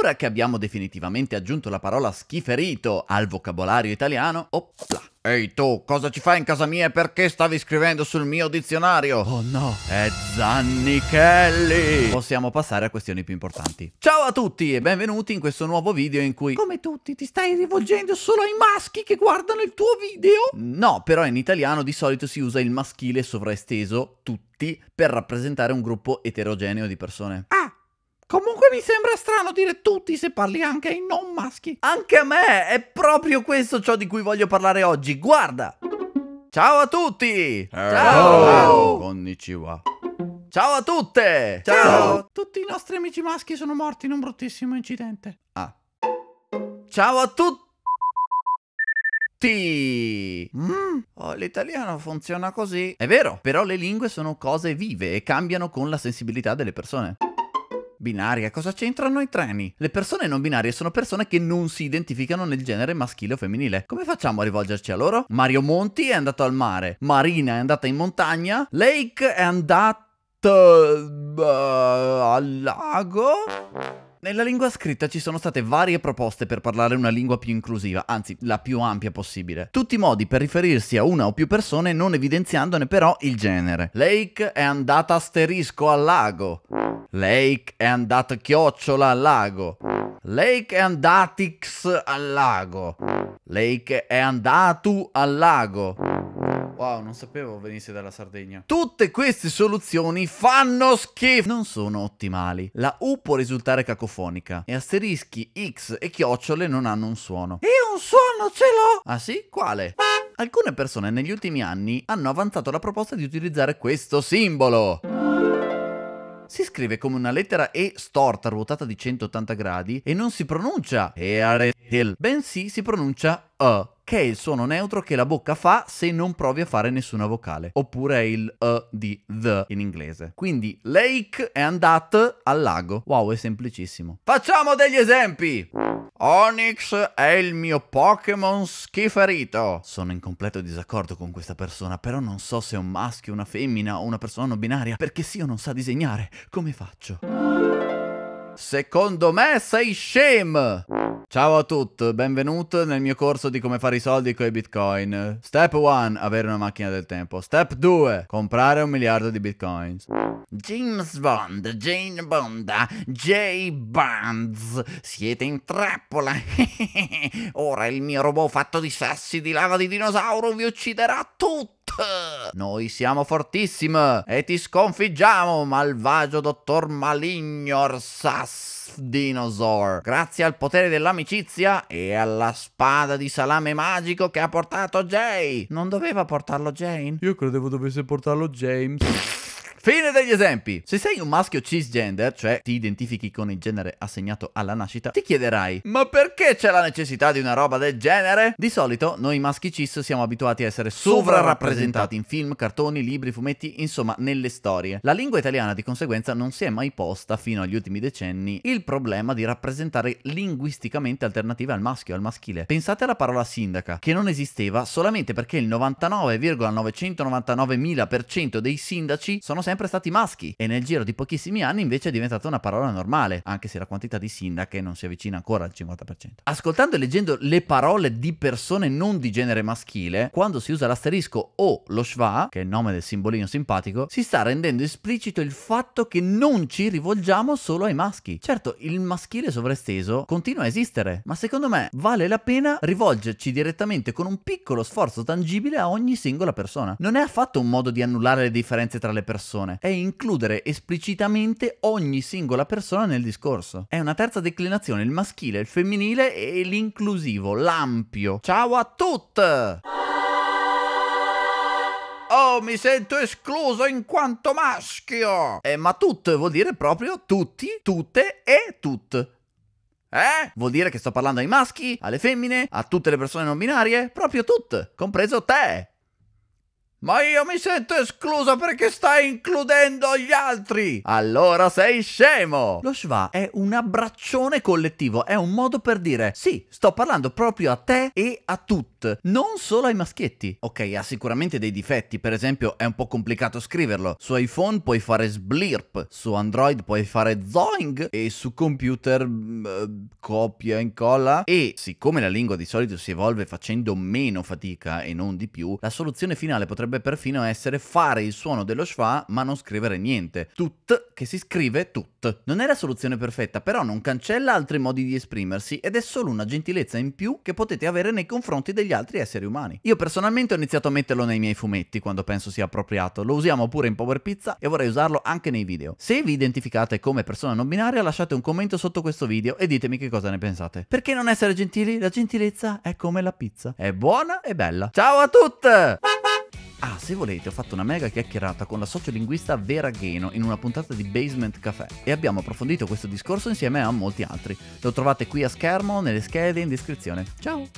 Ora che abbiamo definitivamente aggiunto la parola schiferito al vocabolario italiano, opla. Ehi tu, cosa ci fai in casa mia e perché stavi scrivendo sul mio dizionario? Oh no, è Zannichelli! Possiamo passare a questioni più importanti. Ciao a tutti e benvenuti in questo nuovo video in cui... Come tutti, ti stai rivolgendo solo ai maschi che guardano il tuo video? No, però in italiano di solito si usa il maschile sovraesteso, tutti, per rappresentare un gruppo eterogeneo di persone. Ah! Comunque mi sembra strano dire tutti se parli anche ai non maschi. Anche a me, è proprio questo ciò di cui voglio parlare oggi, guarda! Ciao a tutti! Eh, Ciao! Konnichiwa. Oh, Ciao a tutte! Ciao! Tutti i nostri amici maschi sono morti in un bruttissimo incidente. Ah. Ciao a tutti! Mm. Oh, l'italiano funziona così. È vero, però le lingue sono cose vive e cambiano con la sensibilità delle persone binaria, cosa c'entrano i treni? Le persone non binarie sono persone che non si identificano nel genere maschile o femminile. Come facciamo a rivolgerci a loro? Mario Monti è andato al mare, Marina è andata in montagna, Lake è andata eh, al lago. Nella lingua scritta ci sono state varie proposte per parlare una lingua più inclusiva, anzi la più ampia possibile. Tutti i modi per riferirsi a una o più persone non evidenziandone però il genere. Lake è andata asterisco al lago. Lake è andata chiocciola al lago. Lake è andatix al lago. Lake è andatu al lago. Wow, non sapevo venisse dalla Sardegna. Tutte queste soluzioni fanno schifo. Non sono ottimali. La U può risultare cacofonica e asterischi, X e chiocciole non hanno un suono. E un suono ce l'ho! Ah sì? Quale? Alcune persone negli ultimi anni hanno avanzato la proposta di utilizzare questo simbolo si scrive come una lettera E storta ruotata di 180 gradi e non si pronuncia E-R-E-L, bensì si pronuncia uh, che è il suono neutro che la bocca fa se non provi a fare nessuna vocale, oppure è il uh di the in inglese. Quindi lake è andat al lago. Wow, è semplicissimo. Facciamo degli esempi! Onyx è il mio Pokémon schiferito. Sono in completo disaccordo con questa persona, però non so se è un maschio, una femmina o una persona non binaria, perché sì o non sa disegnare. Come faccio? Secondo me sei scemo! Ciao a tutti, benvenuti nel mio corso di come fare i soldi con i bitcoin. Step 1, avere una macchina del tempo. Step 2, comprare un miliardo di bitcoins. James Bond, Jane Bonda, J. Bonds, siete in trappola. Ora il mio robot fatto di sassi di lava di dinosauro vi ucciderà tutti. Noi siamo fortissimi e ti sconfiggiamo, malvagio dottor maligno Sass. Dinosaur. Grazie al potere dell'amicizia e alla spada di salame magico che ha portato Jay. Non doveva portarlo Jane? Io credevo dovesse portarlo James. Fine degli esempi! Se sei un maschio cisgender, cioè ti identifichi con il genere assegnato alla nascita, ti chiederai ma perché c'è la necessità di una roba del genere? Di solito noi maschi cis siamo abituati a essere sovrarappresentati in film, cartoni, libri, fumetti, insomma nelle storie. La lingua italiana di conseguenza non si è mai posta fino agli ultimi decenni il problema di rappresentare linguisticamente alternative al maschio, al maschile. Pensate alla parola sindaca, che non esisteva solamente perché il 99,999.000% dei sindaci sono sempre sempre stati maschi e nel giro di pochissimi anni invece è diventata una parola normale, anche se la quantità di sindache non si avvicina ancora al 50%. Ascoltando e leggendo le parole di persone non di genere maschile, quando si usa l'asterisco o lo schwa, che è il nome del simbolino simpatico, si sta rendendo esplicito il fatto che non ci rivolgiamo solo ai maschi. Certo, il maschile sovraesteso continua a esistere, ma secondo me vale la pena rivolgerci direttamente con un piccolo sforzo tangibile a ogni singola persona. Non è affatto un modo di annullare le differenze tra le persone, persone, è includere esplicitamente ogni singola persona nel discorso. È una terza declinazione, il maschile, il femminile e l'inclusivo, l'ampio. Ciao a tutti! Oh, mi sento escluso in quanto maschio! Eh, ma tut vuol dire proprio tutti, tutte e tut. Eh? Vuol dire che sto parlando ai maschi, alle femmine, a tutte le persone non binarie, proprio tutte, compreso te. Ma io mi sento escluso perché stai includendo gli altri! Allora sei scemo! Lo schwa è un abbraccione collettivo, è un modo per dire sì, sto parlando proprio a te e a tutti, non solo ai maschietti. Ok, ha sicuramente dei difetti, per esempio è un po' complicato scriverlo. Su iPhone puoi fare sblirp, su Android puoi fare zoing e su computer uh, copia e incolla. E siccome la lingua di solito si evolve facendo meno fatica e non di più, la soluzione finale potrebbe potrebbe perfino essere fare il suono dello schwa ma non scrivere niente. Tut che si scrive tut. Non è la soluzione perfetta, però non cancella altri modi di esprimersi ed è solo una gentilezza in più che potete avere nei confronti degli altri esseri umani. Io personalmente ho iniziato a metterlo nei miei fumetti quando penso sia appropriato, lo usiamo pure in Power Pizza e vorrei usarlo anche nei video. Se vi identificate come persona non binaria lasciate un commento sotto questo video e ditemi che cosa ne pensate. Perché non essere gentili? La gentilezza è come la pizza. È buona e bella. Ciao a tutti! Ah, se volete, ho fatto una mega chiacchierata con la sociolinguista Vera Gheno in una puntata di Basement Café e abbiamo approfondito questo discorso insieme a molti altri. Lo trovate qui a schermo, nelle schede, e in descrizione. Ciao!